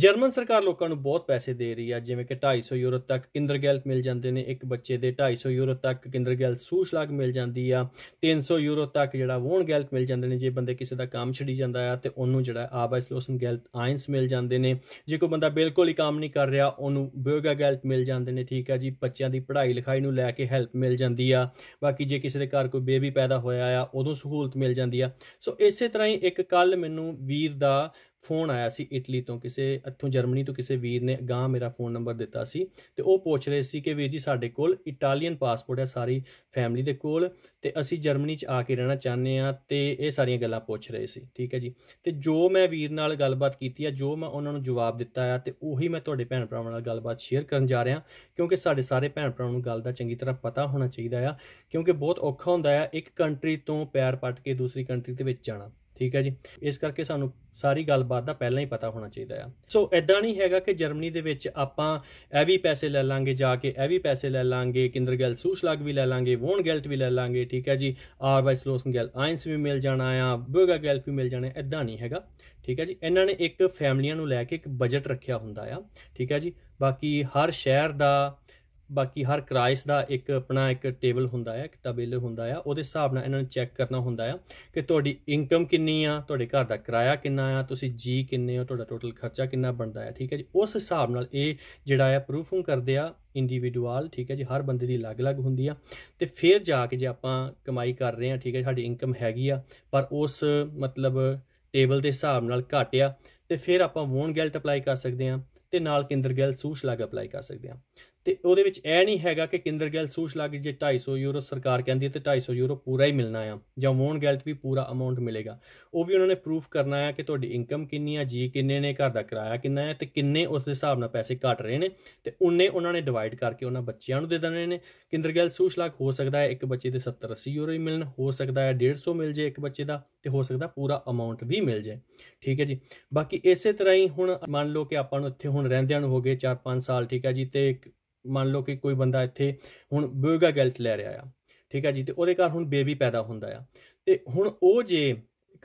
German ਸਰਕਾਰ ਲੋਕਾਂ ਨੂੰ ਬਹੁਤ ਪੈਸੇ ਦੇ ਰਹੀ ਆ ਜਿਵੇਂ ਕਿ 250 ਯੂਰੋ ਤੱਕ ਕਿੰਡਰਗੈਲਟ ਮਿਲ ਜਾਂਦੇ ਨੇ ਇੱਕ ਬੱਚੇ ਦੇ 250 ਯੂਰੋ ਤੱਕ ਕਿੰਡਰਗੈਲਟ ਸੂਸ਼ਲਾਗ ਮਿਲ ਜਾਂਦੀ ਆ 300 ਯੂਰੋ ਤੱਕ ਜਿਹੜਾ ਗੈਲਟ ਮਿਲ ਜਾਂਦੇ ਨੇ ਜੇ ਬੰਦੇ ਕਿਸੇ ਦਾ ਕੰਮ ਛੱਡੀ ਜਾਂਦਾ ਆ ਤੇ ਉਹਨੂੰ ਜਿਹੜਾ ਗੈਲਟ ਆਇਨਸ ਮਿਲ ਜਾਂਦੇ ਨੇ ਜੇ ਕੋਈ ਬੰਦਾ ਬਿਲਕੁਲ ਹੀ ਕੰਮ ਨਹੀਂ ਕਰ ਰਿਹਾ ਉਹਨੂੰ ਗੈਲਟ ਮਿਲ ਜਾਂਦੇ ਨੇ ਠੀਕ ਆ ਜੀ ਬੱਚਿਆਂ ਦੀ ਪੜ੍ਹਾਈ ਲਿਖਾਈ ਨੂੰ ਲੈ ਕੇ ਹੈਲਪ ਮਿਲ ਜਾਂਦੀ ਆ ਬਾਕੀ ਜੇ ਕਿਸੇ ਦੇ ਘਰ ਕੋਈ ਬੇਬੀ ਪੈਦਾ ਹੋਇਆ ਆ ਉਦੋਂ ਸਹੂਲਤ ਮਿਲ ਜਾਂਦੀ ਆ ਸੋ ਇਸੇ ਤਰ੍ਹਾਂ ਹੀ ਇੱਕ ਕੱਲ ਮੈਨੂੰ ਵੀਰ ਦਾ ਫੋਨ ਆਇਆ ਸੀ ਇਟਲੀ ਤੋਂ ਕਿਸੇ ਇੱਥੋਂ ਜਰਮਨੀ ਤੋਂ ਕਿਸੇ ਵੀਰ ਨੇ ਗਾਂ ਮੇਰਾ ਫੋਨ ਨੰਬਰ ਦਿੱਤਾ ਸੀ ਤੇ ਉਹ ਪੁੱਛ ਰਹੇ ਸੀ ਕਿ ਵੀਰ ਜੀ ਸਾਡੇ ਕੋਲ ਇਟਾਲੀਅਨ ਪਾਸਪੋਰਟ ਹੈ ਸਾਰੀ ਫੈਮਿਲੀ ਦੇ ਕੋਲ ਤੇ ਅਸੀਂ ਜਰਮਨੀ 'ਚ ਆ ਕੇ ਰਹਿਣਾ ਚਾਹੁੰਦੇ ਆ ਤੇ ਇਹ ਸਾਰੀਆਂ ਗੱਲਾਂ ਪੁੱਛ ਰਹੇ ਸੀ ਠੀਕ ਹੈ ਜੀ ਤੇ ਜੋ ਮੈਂ ਵੀਰ ਨਾਲ ਗੱਲਬਾਤ ਕੀਤੀ ਆ ਜੋ ਮੈਂ ਉਹਨਾਂ ਨੂੰ ਜਵਾਬ ਦਿੱਤਾ ਆ ਤੇ ਉਹੀ ਮੈਂ ਤੁਹਾਡੇ ਭੈਣ ਭਰਾਵਾਂ ਨਾਲ ਗੱਲਬਾਤ ਸ਼ੇਅਰ ਕਰਨ ਜਾ ਰਿਹਾ ਕਿਉਂਕਿ ਸਾਡੇ ਸਾਰੇ ਭੈਣ ਭਰਾਵਾਂ ਨੂੰ ਗੱਲ ਦਾ ਚੰਗੀ ਤਰ੍ਹਾਂ ਪਤਾ ਹੋਣਾ ਚਾਹੀਦਾ ਆ ਕਿਉਂਕਿ ਬਹੁਤ ਔਖਾ ਹੁੰਦਾ ਆ ਇੱਕ ਕੰਟਰੀ ਤੋਂ ਪੈਰ ਪੱਟ ਕੇ ਦੂਸਰੀ ਕੰਟਰੀ ਦੇ ਵਿੱਚ ਜਾਣਾ ਠੀਕ ਹੈ ਜੀ ਇਸ ਕਰਕੇ ਸਾਨੂੰ ਸਾਰੀ ਗੱਲਬਾਤ ਦਾ ਪਹਿਲਾਂ ਹੀ ਪਤਾ ਹੋਣਾ ਚਾਹੀਦਾ ਆ ਸੋ ਐਦਾਂ ਨਹੀਂ ਹੈਗਾ ਕਿ ਜਰਮਨੀ ਦੇ ਵਿੱਚ ਆਪਾਂ ਐ ਵੀ ਪੈਸੇ ਲੈ ਲਾਂਗੇ ਜਾ ਕੇ ਐ ਵੀ ਪੈਸੇ ਲੈ ਲਾਂਗੇ ਕਿੰਦਰਗੈਲ ਸੂਸ਼ਲਾਗ ਵੀ ਲੈ ਲਾਂਗੇ ਵੋਨ ਗੈਲਟ ਵੀ ਲੈ ਲਾਂਗੇ ਠੀਕ ਹੈ ਜੀ ਆਰ ਗੈਲ ਆਇਨਸ ਵੀ ਮਿਲ ਜਾਣਾ ਆ ਗੈਲ ਵੀ ਮਿਲ ਜਾਣਾ ਐਦਾਂ ਨਹੀਂ ਹੈਗਾ ਠੀਕ ਹੈ ਜੀ ਇਹਨਾਂ ਨੇ ਇੱਕ ਫੈਮਲੀਆਂ ਨੂੰ ਲੈ ਕੇ ਇੱਕ ਬਜਟ ਰੱਖਿਆ ਹੁੰਦਾ ਆ ਠੀਕ ਹੈ ਜੀ ਬਾਕੀ ਹਰ ਸ਼ਹਿਰ ਦਾ ਬਾਕੀ ਹਰ ਕ੍ਰਾਈਸ ਦਾ ਇੱਕ ਆਪਣਾ ਇੱਕ ਟੇਬਲ ਹੁੰਦਾ ਹੈ ਇੱਕ ਤਬੇਲ ਹੁੰਦਾ ਹੈ ਉਹਦੇ ਹਿਸਾਬ ਨਾਲ ਇਹਨਾਂ ਨੂੰ ਚੈੱਕ ਕਰਨਾ ਹੁੰਦਾ ਹੈ ਕਿ ਤੁਹਾਡੀ ਇਨਕਮ ਕਿੰਨੀ ਆ ਤੁਹਾਡੇ ਘਰ ਦਾ ਕਿਰਾਇਆ ਕਿੰਨਾ ਆ ਤੁਸੀਂ ਜੀ ਕਿੰਨੇ ਹੋ ਤੁਹਾਡਾ ਟੋਟਲ ਖਰਚਾ ਕਿੰਨਾ ਬਣਦਾ ਹੈ ਠੀਕ ਹੈ ਜੀ ਉਸ ਹਿਸਾਬ ਨਾਲ ਇਹ ਜਿਹੜਾ ਹੈ ਪ੍ਰੂਫਿੰਗ ਕਰਦੇ ਆ ਇੰਡੀਵਿਜੂਅਲ ਠੀਕ ਹੈ ਜੀ ਹਰ ਬੰਦੇ ਦੀ ਅਲੱਗ-ਅਲੱਗ ਹੁੰਦੀ ਆ ਤੇ ਫਿਰ ਜਾ ਕੇ ਜੇ ਆਪਾਂ ਕਮਾਈ ਕਰ ਰਹੇ ਆ ਠੀਕ ਹੈ ਸਾਡੀ ਇਨਕਮ ਹੈਗੀ ਆ ਪਰ ਉਸ ਮਤਲਬ ਟੇਬਲ ਦੇ ਹਿਸਾਬ ਨਾਲ ਘਟਿਆ ਤੇ ਫਿਰ ਆਪਾਂ ਵੋਨ ਗੈਲਟ ਅਪਲਾਈ ਕਰ ਸਕਦੇ ਆ ਤੇ ਨਾਲ ਕਿੰਦਰਗੈਲ ਸੂਸ਼ਲਾਗ ਅਪਲਾਈ ਕਰ ਸਕਦੇ ਆ ਤੇ ਉਹਦੇ ਵਿੱਚ ਇਹ ਨਹੀਂ ਹੈਗਾ ਕਿ ਕਿੰਦਰਗੈਲ ਸੂਸ਼ਲਾਗ ਜੇ 250 ਯੂਰੋ ਸਰਕਾਰ ਕਹਿੰਦੀ ਹੈ ਤੇ 250 ਯੂਰੋ ਪੂਰਾ ਹੀ ਮਿਲਣਾ ਆ ਜਾਂ ਮੋਨ ਗੈਲਟ ਵੀ ਪੂਰਾ ਅਮਾਉਂਟ ਮਿਲੇਗਾ ਉਹ ਵੀ ਉਹਨਾਂ ਨੇ ਪ੍ਰੂਫ ਕਰਨਾ ਹੈ ਕਿ ਤੁਹਾਡੀ ਇਨਕਮ ਕਿੰਨੀ ਆ ਜੀ ਕਿੰਨੇ ਨੇ ਘਰ ਦਾ ਕਿਰਾਇਆ ਕਿੰਨਾ ਹੈ ਤੇ ਕਿੰਨੇ ਉਸ ਦੇ ਹਿਸਾਬ ਨਾਲ ਪੈਸੇ ਘਟ ਰਹੇ ਨੇ ਤੇ ਉਹਨੇ ਉਹਨਾਂ ਨੇ ਡਿਵਾਈਡ ਕਰਕੇ ਉਹਨਾਂ ਬੱਚਿਆਂ ਨੂੰ ਦੇ ਦੇਣੇ ਨੇ ਕਿੰਦਰਗੈਲ ਸੂਸ਼ਲਾਗ ਹੋ ਸਕਦਾ ਹੈ ਇੱਕ ਬੱਚੇ ਦੇ 70 80 ਯੂਰੋ ਹੀ ਮਿਲਣ ਹੋ ਸਕਦਾ ਹੈ 150 ਮਿਲ ਜੇ ਇੱਕ ਬੱਚੇ ਦਾ ਤੇ ਹੋ ਸਕਦਾ ਪੂਰਾ ਅਮਾਉਂਟ ਵੀ ਮਿਲ ਜੇ ਠੀਕ ਹੈ ਜੀ ਬਾਕੀ ਇਸੇ ਤਰ੍ਹਾਂ ਹੀ ਹੁਣ ਮੰਨ ਲਓ ਕਿ ਆਪਾਂ ਨੂੰ ਇੱਥੇ ਹੁਣ ਹੁਣ ਰਹਿੰਦਿਆਂ ਨੂੰ ਹੋ ਗਏ 4-5 ਸਾਲ ਠੀਕ ਹੈ ਜੀ ਤੇ ਮੰਨ ਲਓ ਕਿ ਕੋਈ ਬੰਦਾ ਇੱਥੇ ਹੁਣ ਬਰਗਾ ਗੈਲਟ ਲੈ ਰਿਹਾ ਆ ਠੀਕ ਹੈ ਜੀ ਤੇ ਉਹਦੇ ਘਰ ਹੁਣ ਬੇਬੀ ਪੈਦਾ ਹੁੰਦਾ ਆ ਤੇ ਹੁਣ ਉਹ ਜੇ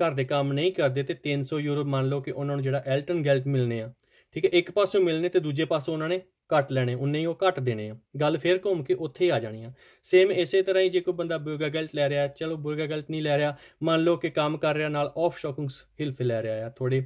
ਘਰ ਦੇ ਕੰਮ ਨਹੀਂ ਕਰਦੇ ਤੇ 300 ਯੂਰੋ ਮੰਨ ਲਓ ਕਿ ਉਹਨਾਂ ਨੂੰ ਜਿਹੜਾ ਐਲਟਨ ਗੈਲਟ ਮਿਲਨੇ ਆ ਠੀਕ ਹੈ ਇੱਕ ਪਾਸੋਂ ਮਿਲਨੇ ਤੇ ਦੂਜੇ ਪਾਸੋਂ ਉਹਨਾਂ ਨੇ ਕੱਟ ਲੈਣੇ ਉਨੇ ਹੀ ਉਹ ਕੱਟ ਦੇਣੇ ਆ ਗੱਲ ਫੇਰ ਘੁੰਮ ਕੇ ਉੱਥੇ ਹੀ ਆ ਜਾਣੀ ਆ ਸੇਮ ਇਸੇ ਤਰ੍ਹਾਂ ਹੀ ਜੇ ਕੋਈ ਬੰਦਾ ਬੁਰਗਾ ਗਲਤ ਲੈ ਰਿਹਾ ਚਲੋ ਬੁਰਗਾ ਗਲਤ ਨਹੀਂ ਲੈ ਰਿਹਾ ਮੰਨ ਲਓ ਕਿ ਕੰਮ ਕਰ ਰਿਹਾ ਨਾਲ ਆਫ ਸ਼ੌਕਿੰਗਸ ਹਿਲਫ ਲੈ ਰਿਹਾ ਆ ਥੋੜੇ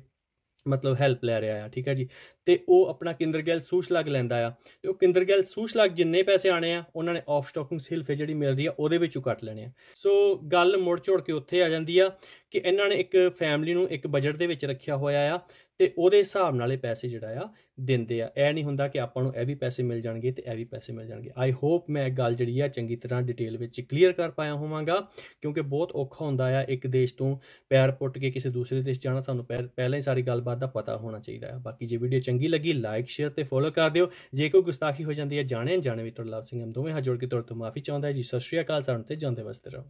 ਮਤਲਬ ਹੈਲਪ ਲੈ ਰਿਹਾ ਆ ਠੀਕ ਹੈ ਜੀ ਤੇ ਉਹ ਆਪਣਾ ਕਿੰਦਰਗੈਲ ਸੂਸ਼ਲਗ ਲੈਂਦਾ ਆ ਤੇ ਉਹ ਕਿੰਦਰਗੈਲ ਸੂਸ਼ਲਗ ਜਿੰਨੇ ਪੈਸੇ ਆਣੇ ਆ ਉਹਨਾਂ ਨੇ ਆਫ ਸਟਾਕਿੰਗ ਸੇਲ ਫੇ ਜਿਹੜੀ ਮਿਲਦੀ ਆ ਉਹਦੇ ਵਿੱਚੋਂ ਕੱਟ ਲੈਣੇ ਆ ਸੋ ਗੱਲ ਮੁੜ ਝੋੜ ਕੇ ਉੱਥੇ ਆ ਜਾਂਦੀ ਆ ਕਿ ਇਹਨਾਂ ਨੇ ਇੱਕ ਫੈਮਿਲੀ ਨੂੰ ਇੱਕ ਬਜਟ ਦੇ ਵਿੱਚ ਰੱਖਿਆ ਹੋਇਆ ਆ ਤੇ ਉਹਦੇ ਹਿਸਾਬ ਨਾਲ ਇਹ ਪੈਸੇ ਜਿਹੜਾ ਆ ਦਿੰਦੇ ਆ ਇਹ ਨਹੀਂ ਹੁੰਦਾ ਕਿ ਆਪਾਂ ਨੂੰ ਇਹ ਵੀ ਪੈਸੇ ਮਿਲ ਜਾਣਗੇ ਤੇ ਇਹ ਵੀ ਪੈਸੇ ਮਿਲ ਜਾਣਗੇ ਆਈ ਹੋਪ ਮੈਂ ਇਹ ਗੱਲ ਜਿਹੜੀ ਆ ਚੰਗੀ ਤਰ੍ਹਾਂ ਡਿਟੇਲ ਵਿੱਚ ਕਲੀਅਰ ਕਰ ਪਾਇਆ ਹੋਵਾਂਗਾ ਕਿਉਂਕਿ ਬਹੁਤ ਔਖਾ ਹੁੰਦਾ ਆ ਇੱਕ ਦੇਸ਼ ਤੋਂ ਪੈਰ ਪੁੱਟ ਕੇ ਕਿਸੇ ਦੂਸਰੇ ਦੇਸ਼ ਜਾਣਾ ਸਾਨੂੰ ਪਹਿਲਾਂ ਹੀ ਸਾਰੀ ਗੱਲਬਾਤ ਦਾ ਪਤਾ ਹੋਣਾ ਚਾਹੀਦਾ ਆ ਬਾਕੀ ਜੇ ਵੀਡੀਓ ਚੰਗੀ ਲੱਗੀ ਲਾਈਕ ਸ਼ੇਅਰ ਤੇ ਫੋਲੋ ਕਰ ਦਿਓ ਜੇ ਕੋਈ ਗੁਸਤਾਖੀ ਹੋ ਜਾਂਦੀ ਹੈ ਜਾਣੇ ਜਾਣੇ ਵੀ ਤੁਹਾਡਾ ਲਵ ਸਿੰਘ ਹਮ ਦੋਵੇਂ ਹੱਥ ਜੋੜ ਕੇ ਤੁਹਾਡੇ ਤੋਂ ਮਾਫੀ ਚਾਹੁੰਦਾ ਜੀ ਸਤਿ ਸ਼੍ਰੀ ਅਕਾਲ ਸਾਨੂੰ ਤੇ ਜਾਂਦੇ ਵਸਤੇ ਰਹੋ